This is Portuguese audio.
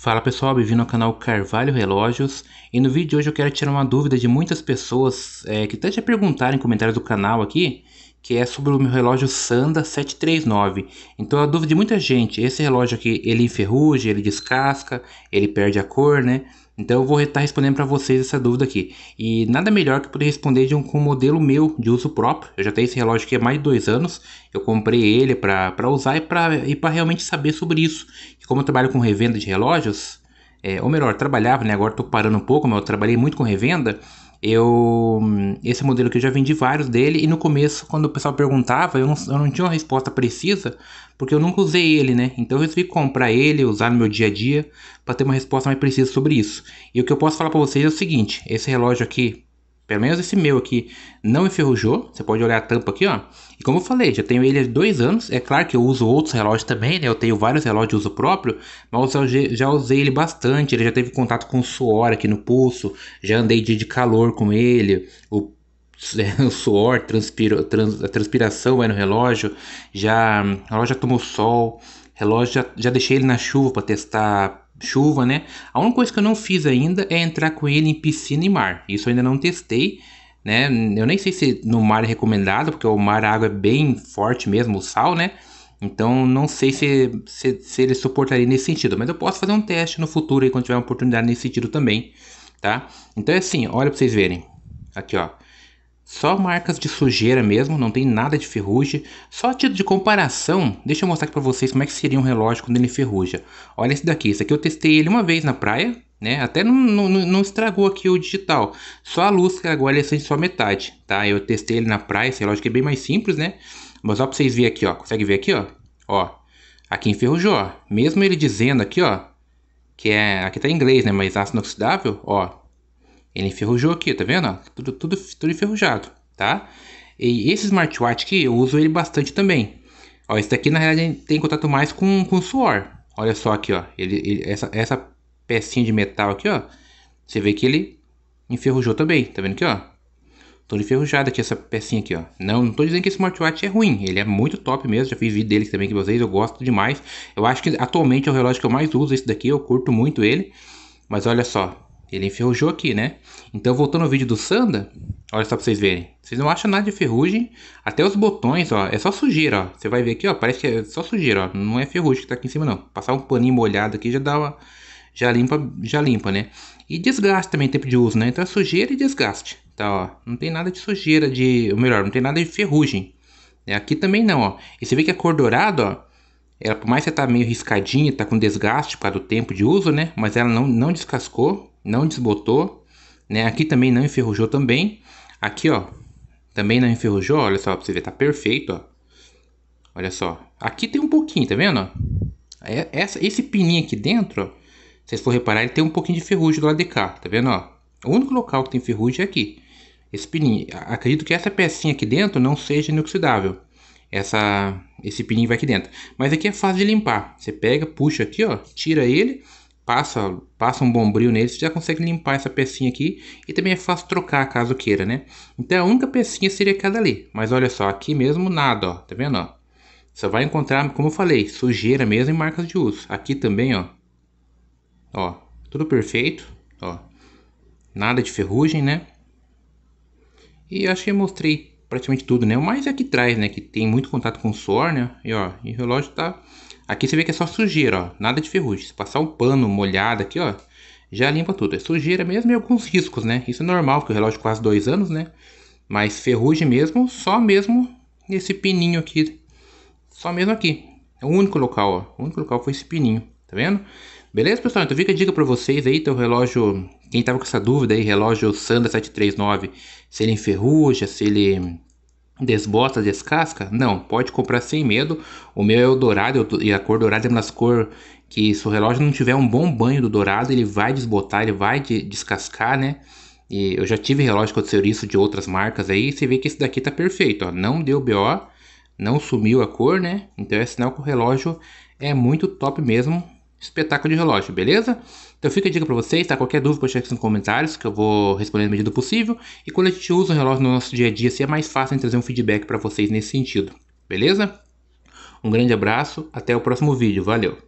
Fala pessoal, bem-vindo ao canal Carvalho Relógios e no vídeo de hoje eu quero tirar uma dúvida de muitas pessoas é, que até já perguntaram em comentários do canal aqui que é sobre o meu relógio Sanda 739. Então a dúvida de muita gente, esse relógio aqui, ele enferruja, ele descasca, ele perde a cor, né? Então eu vou estar respondendo para vocês essa dúvida aqui. E nada melhor que poder responder de um, com um modelo meu de uso próprio. Eu já tenho esse relógio aqui há mais de dois anos. Eu comprei ele para usar e para realmente saber sobre isso. E como eu trabalho com revenda de relógios, é, ou melhor, trabalhava, né? Agora estou parando um pouco, mas eu trabalhei muito com revenda. Eu. Hum, esse modelo aqui eu já vendi vários dele. E no começo, quando o pessoal perguntava, eu não, eu não tinha uma resposta precisa, porque eu nunca usei ele, né? Então eu resolvi comprar ele, usar no meu dia a dia, para ter uma resposta mais precisa sobre isso. E o que eu posso falar para vocês é o seguinte: esse relógio aqui, pelo menos esse meu aqui não enferrujou. Você pode olhar a tampa aqui, ó. E como eu falei, já tenho ele há dois anos. É claro que eu uso outros relógios também, né? Eu tenho vários relógios de uso próprio, mas eu já usei ele bastante. Ele já teve contato com suor aqui no pulso. Já andei dia de calor com ele. O, é, o suor, transpiro, trans, a transpiração vai no relógio. Já, o relógio já tomou sol. Relógio já, já deixei ele na chuva para testar chuva, né? A única coisa que eu não fiz ainda é entrar com ele em piscina e mar. Isso eu ainda não testei, né? Eu nem sei se no mar é recomendado, porque o mar a água é bem forte mesmo, o sal, né? Então não sei se, se, se ele suportaria nesse sentido, mas eu posso fazer um teste no futuro aí quando tiver uma oportunidade nesse sentido também, tá? Então é assim, olha para vocês verem. Aqui, ó. Só marcas de sujeira mesmo, não tem nada de ferrugem. Só a título de comparação, deixa eu mostrar aqui para vocês como é que seria um relógio quando ele ferruja. Olha esse daqui, esse aqui eu testei ele uma vez na praia, né? Até não, não, não estragou aqui o digital. Só a luz que agora ele acende só metade, tá? Eu testei ele na praia, esse relógio que é bem mais simples, né? Mas só para vocês verem aqui, ó. Consegue ver aqui, ó? Ó, aqui enferrujou, ó. Mesmo ele dizendo aqui, ó, que é, aqui tá em inglês, né, mas ácido inoxidável, ó, ele enferrujou aqui, tá vendo? Tudo, tudo, tudo enferrujado, tá? E esse smartwatch aqui, eu uso ele bastante também. Ó, esse daqui na realidade tem contato mais com, com suor. Olha só aqui, ó. Ele, ele, essa, essa pecinha de metal aqui, ó. Você vê que ele enferrujou também, tá vendo aqui, ó? Todo enferrujado aqui, essa pecinha aqui, ó. Não, não tô dizendo que esse smartwatch é ruim. Ele é muito top mesmo. Já fiz vídeo dele também que vocês. Eu gosto demais. Eu acho que atualmente é o relógio que eu mais uso. Esse daqui, eu curto muito ele. Mas olha só, ele enferrujou aqui, né? Então, voltando ao vídeo do Sanda, olha só pra vocês verem. Vocês não acham nada de ferrugem. Até os botões, ó, é só sujeira, ó. Você vai ver aqui, ó, parece que é só sujeira, ó. Não é ferrugem que tá aqui em cima, não. Passar um paninho molhado aqui já dá uma... Já limpa, já limpa, né? E desgaste também, tempo de uso, né? Então, é sujeira e desgaste, tá, ó. Não tem nada de sujeira, de... Ou melhor, não tem nada de ferrugem. É, aqui também não, ó. E você vê que a cor dourada, ó. Ela, por mais que você tá meio riscadinha, tá com desgaste para o tempo de uso, né? Mas ela não, não descascou não desbotou, né? Aqui também não enferrujou também. Aqui, ó, também não enferrujou, olha só, pra você ver, tá perfeito, ó. Olha só, aqui tem um pouquinho, tá vendo? É, essa, esse pininho aqui dentro, ó, se vocês for reparar, ele tem um pouquinho de ferrugem do lado de cá, tá vendo, ó? O único local que tem ferrugem é aqui. Esse pininho, acredito que essa pecinha aqui dentro não seja inoxidável. Essa, esse pininho vai aqui dentro. Mas aqui é fácil de limpar. Você pega, puxa aqui, ó, tira ele passa, passa um bombril nele, você já consegue limpar essa pecinha aqui e também é fácil trocar caso queira, né? Então a única pecinha seria aquela ali, mas olha só, aqui mesmo nada, ó, tá vendo, ó? Só vai encontrar, como eu falei, sujeira mesmo e marcas de uso. Aqui também, ó, ó, tudo perfeito, ó, nada de ferrugem, né? E acho que eu mostrei praticamente tudo, né? O mais é que traz, né? Que tem muito contato com suor, né? E ó, e o relógio tá Aqui você vê que é só sujeira, ó, nada de ferrugem. Se passar um pano molhado aqui, ó, já limpa tudo. É sujeira mesmo e alguns riscos, né? Isso é normal, porque o relógio quase dois anos, né? Mas ferrugem mesmo, só mesmo nesse pininho aqui. Só mesmo aqui. É o único local, ó. O único local foi esse pininho, tá vendo? Beleza, pessoal? Então fica a dica para vocês aí, teu relógio... Quem tava com essa dúvida aí, relógio Sanda 739, se ele enferruja, se ele desbota, descasca? Não, pode comprar sem medo. O meu é o dourado e a cor dourada é uma das cores que se o relógio não tiver um bom banho do dourado, ele vai desbotar, ele vai de, descascar, né? E eu já tive relógio que aconteceu isso de outras marcas aí, você vê que esse daqui tá perfeito, ó, não deu BO, não sumiu a cor, né? Então é sinal que o relógio é muito top mesmo, espetáculo de relógio, beleza? Então fica a dica para vocês, tá? Qualquer dúvida, pode deixar nos comentários, que eu vou responder na medida do possível. E quando a gente usa o relógio no nosso dia a dia, assim é mais fácil em trazer um feedback para vocês nesse sentido, beleza? Um grande abraço, até o próximo vídeo, valeu!